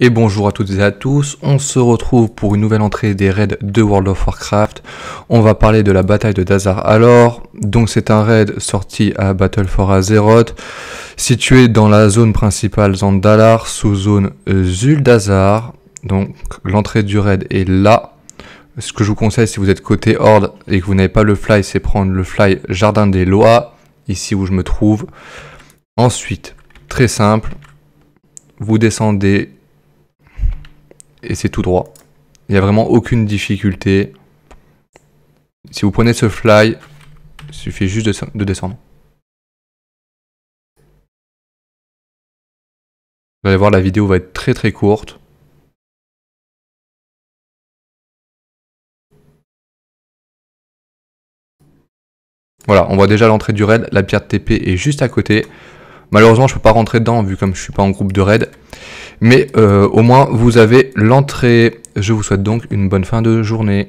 Et bonjour à toutes et à tous, on se retrouve pour une nouvelle entrée des raids de World of Warcraft. On va parler de la bataille de Dazar Alors, donc c'est un raid sorti à Battle for Azeroth, situé dans la zone principale Zandalar, sous zone euh, Zuldazar. Donc l'entrée du raid est là. Ce que je vous conseille si vous êtes côté Horde et que vous n'avez pas le fly, c'est prendre le fly Jardin des Lois, ici où je me trouve. Ensuite, très simple, vous descendez et c'est tout droit. Il n'y a vraiment aucune difficulté. Si vous prenez ce fly, il suffit juste de, descendre. Vous allez voir, la vidéo va être très très courte. Voilà, on voit déjà l'entrée du raid, la pierre de TP est juste à côté. Malheureusement, je ne peux pas rentrer dedans vu comme je suis pas en groupe de raid. Mais euh, au moins, vous avez l'entrée. Je vous souhaite donc une bonne fin de journée.